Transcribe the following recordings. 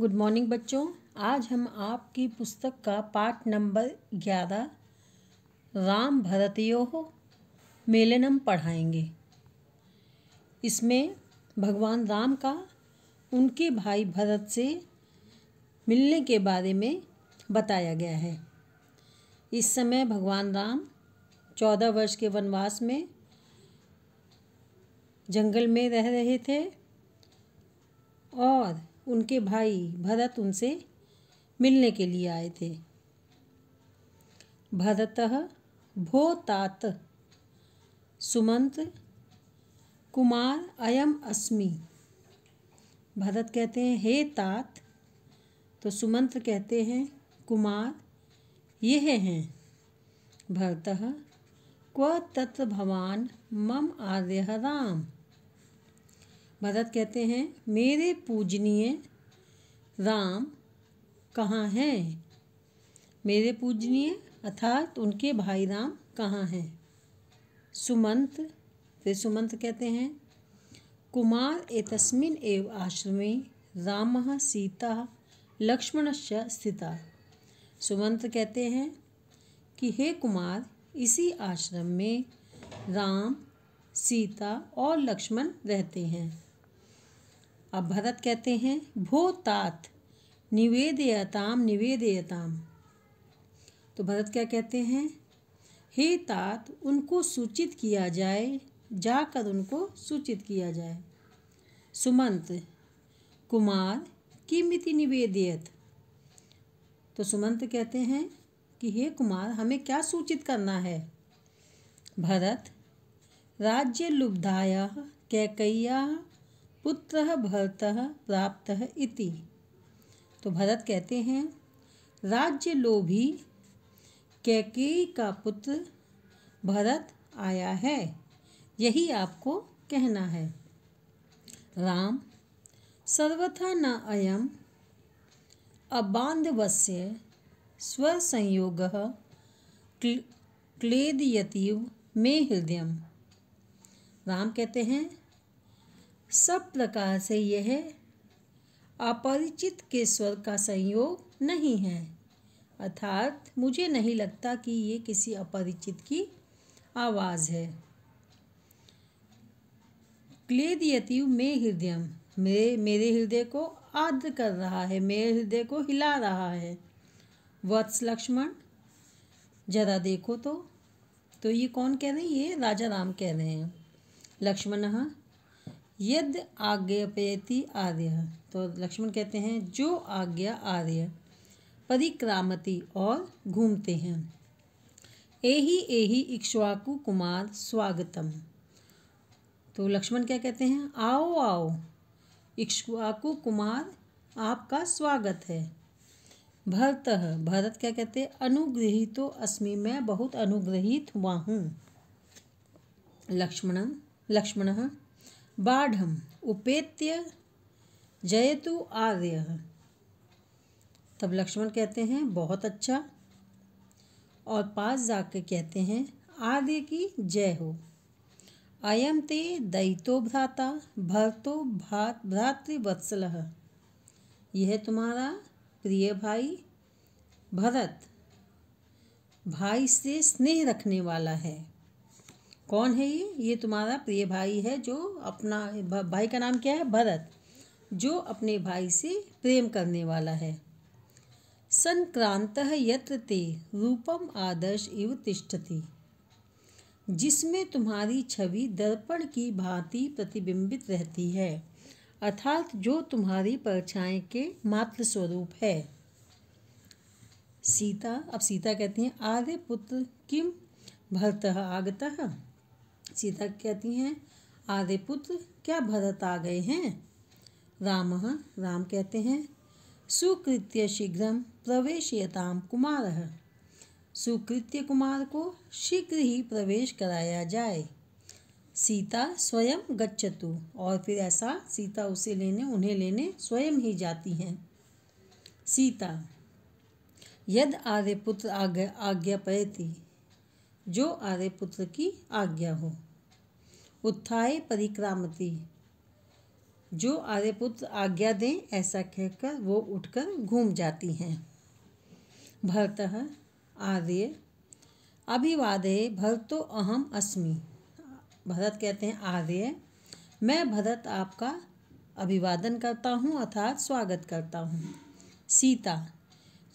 good morning बच्चों आज हम आपकी पुस्तक का पाठ नंबर ग्यारह राम भरतियो मेलनम पढ़ाएंगे इसमें भगवान राम का उनके भाई भरत से मिलने के बारे में बताया गया है इस समय भगवान राम चौदह वर्ष के वनवास में जंगल में रह रहे थे और उनके भाई भरत उनसे मिलने के लिए आए थे भरत भो तात सुमंत कुमार अयम अस्मि भरत कहते हैं हे तात तो सुमंत्र कहते हैं कुमार यह हैं भरत क्व तत्व भवान मम आर्य राम भरत कहते हैं मेरे पूजनीय राम कहाँ हैं मेरे पूजनीय अर्थात उनके भाई राम कहाँ हैं सुमंत फिर सुमंत कहते हैं कुमार तस्मिन एव आश्रमे राम सीता लक्ष्मणश्च स्थिता सुमंत कहते हैं कि हे कुमार इसी आश्रम में राम सीता और लक्ष्मण रहते हैं अब भरत कहते हैं भो तात निवेदयताम निवेदयताम तो भरत क्या कहते हैं हे तात उनको सूचित किया जाए जाकर उनको सूचित किया जाए सुमंत कुमार किमिति निवेदयत तो सुमंत कहते हैं कि हे कुमार हमें क्या सूचित करना है भरत राज्य लुब्धाया कैकैया पुत्र भरत प्राप्त इति तो भरत कहते हैं राज्य लोभी कैके का पुत्र भरत आया है यही आपको कहना है राम सर्वथा न अयम अबान्धवस्य स्वसंयोगः क्ल, क्लेदयतीव मे हृदय राम कहते हैं सब प्रकार से यह अपरिचित के स्वर का संयोग नहीं है अर्थात मुझे नहीं लगता कि ये किसी अपरिचित की आवाज़ है क्लेदियतीव मे हृदय मेरे मेरे हृदय को आद्र कर रहा है मेरे हृदय को हिला रहा है वत्स लक्ष्मण जरा देखो तो तो ये कौन कह रहे हैं ये राजा राम कह रहे हैं लक्ष्मण यद आज्ञापयति आर्य तो लक्ष्मण कहते हैं जो आज्ञा आर्य परिक्रामति और घूमते हैं एही एही इक्ष्वाकु कुमार स्वागतम तो लक्ष्मण क्या कहते हैं आओ आओ इक्ष्वाकु कुमार आपका स्वागत है भरत भरत क्या कहते हैं अनुग्रहितो अस्मि मैं बहुत अनुग्रहित हुआ हूँ लक्ष्मण लक्ष्मण बाढ़ उपेत्य जयतु आर्य तब लक्ष्मण कहते हैं बहुत अच्छा और पास जाके कहते हैं आर्य की जय हो अयम ते दयितो भ्राता भरतो भात भ्रातृवत्सल यह तुम्हारा प्रिय भाई भरत भाई से स्नेह रखने वाला है कौन है ये ये तुम्हारा प्रिय भाई है जो अपना भाई का नाम क्या है भरत जो अपने भाई से प्रेम करने वाला है संक्रांत यत्र ते रूपम आदर्श इव तिष्ठति जिसमें तुम्हारी छवि दर्पण की भांति प्रतिबिंबित रहती है अर्थात जो तुम्हारी परछाएं के मात्र स्वरूप है सीता अब सीता कहती हैं आर्य पुत्र किम भरत आगत सीता कहती हैं आदे पुत्र क्या भरत आ गए हैं राम राम कहते हैं सुकृत्य शीघ्र प्रवेशयताम कुमार सुकृत्य कुमार को शीघ्र ही प्रवेश कराया जाए सीता स्वयं गच्छतु और फिर ऐसा सीता उसे लेने उन्हें लेने स्वयं ही जाती हैं सीता यद आर्यपुत्र आज्ञा आज्ञा थी जो आर्यपुत्र की आज्ञा हो उत्थाय परिक्रामती जो आर्यपुत्र आज्ञा दें ऐसा कहकर वो उठकर घूम जाती हैं भरत आर्य अभिवादे भरतो अहम अस्मि भरत कहते हैं आर्य मैं भरत आपका अभिवादन करता हूँ अर्थात स्वागत करता हूँ सीता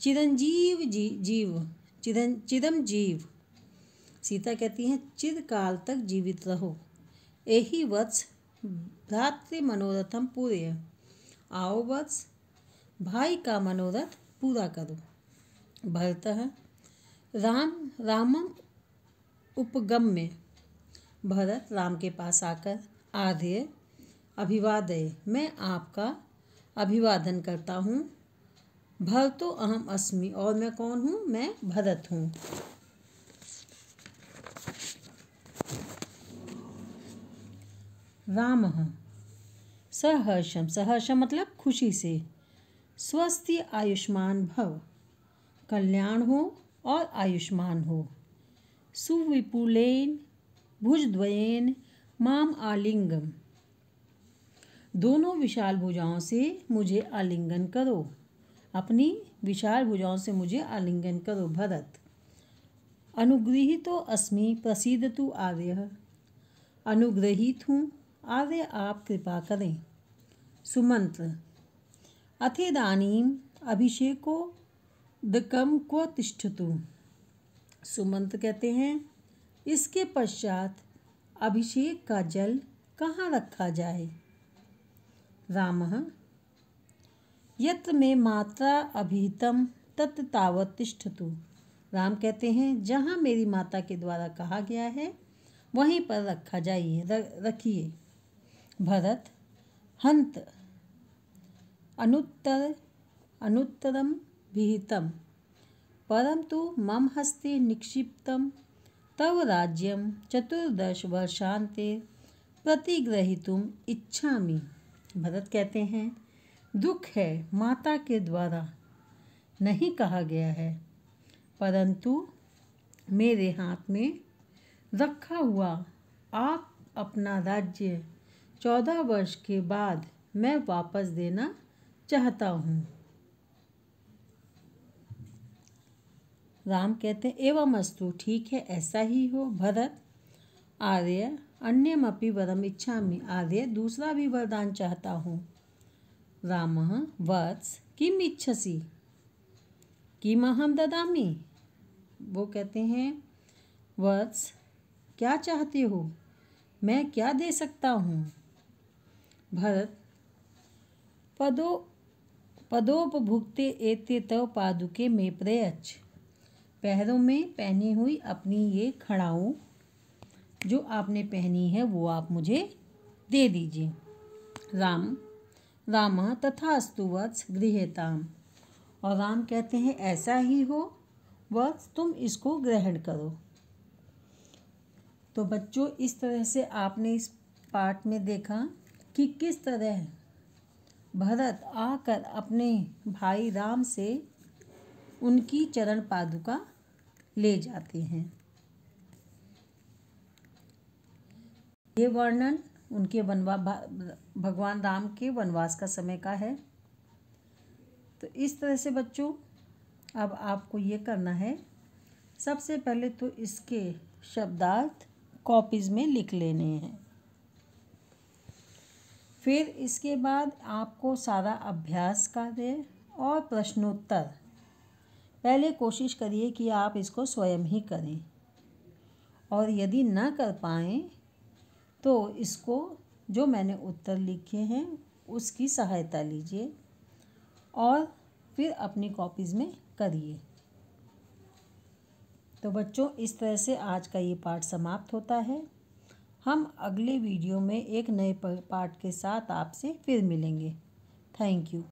चिरंजीव जी जीव चिरं चिरंजीव सीता कहती हैं चिरकाल तक जीवित रहो एहि वत्स मनोरथम पूरे आओ वत्स भाई का मनोरथ पूरा करो भरत राम रामम उपगम में भरत राम के पास आकर आधे अभिवादय मैं आपका अभिवादन करता हूँ भर तो अहम अस्मि और मैं कौन हूँ मैं भरत हूँ राम सहर्षम सहर्षम मतलब खुशी से स्वस्थ आयुष्मान भव कल्याण हो और आयुष्मान हो सुविपुलेन भुजद्वयेन माम आलिंगम दोनों विशाल भुजाओं से मुझे आलिंगन करो अपनी विशाल भुजाओं से मुझे आलिंगन करो भरत अनुगृहितो अस्मि प्रसीद तु आर्य अनुग्रहित हूँ आर्य आप कृपा करें सुमंत्र अथेदानी अभिषेको दकम क्व तिष्ठतु सुमंत्र कहते हैं इसके पश्चात अभिषेक का जल कहाँ रखा जाए राम यत्र में मात्रा अभिहितम तत् तावत तिष्ठतु राम कहते हैं जहाँ मेरी माता के द्वारा कहा गया है वहीं पर रखा जाइए रखिए भरत हंत अनुत्तर अनुत्तरम विहितं परंतु मम हस्ते निक्षिप्त तव चतुर्दश चतुर्दशवर्षान्ते प्रतिग्रहित इच्छा भरत कहते हैं दुख है माता के द्वारा नहीं कहा गया है परंतु मेरे हाथ में रखा हुआ आप अपना राज्य चौदह वर्ष के बाद मैं वापस देना चाहता हूँ राम कहते हैं एवं अस्तु ठीक है ऐसा ही हो भरत आर्य अन्यमपि वरम इच्छा में आर्य दूसरा भी वरदान चाहता हूँ राम वत्स किम इच्छसी किम अहम ददामी वो कहते हैं वत्स क्या चाहते हो मैं क्या दे सकता हूँ भरत पदो पदोपभुक्ते एते तव पादुके में प्रयच पैरों में पहनी हुई अपनी ये खड़ाऊँ जो आपने पहनी है वो आप मुझे दे दीजिए राम राम तथा अस्तु वत्स गृहताम और राम कहते हैं ऐसा ही हो वत्स तुम इसको ग्रहण करो तो बच्चों इस तरह से आपने इस पाठ में देखा कि किस तरह भरत आकर अपने भाई राम से उनकी चरण पादुका ले जाते हैं ये वर्णन उनके वनवा भगवान राम के वनवास का समय का है तो इस तरह से बच्चों अब आपको ये करना है सबसे पहले तो इसके शब्दार्थ कॉपीज़ में लिख लेने हैं फिर इसके बाद आपको सारा अभ्यास कार्य और प्रश्नोत्तर पहले कोशिश करिए कि आप इसको स्वयं ही करें और यदि ना कर पाएँ तो इसको जो मैंने उत्तर लिखे हैं उसकी सहायता लीजिए और फिर अपनी कॉपीज़ में करिए तो बच्चों इस तरह से आज का ये पाठ समाप्त होता है हम अगले वीडियो में एक नए पार्ट के साथ आपसे फिर मिलेंगे थैंक यू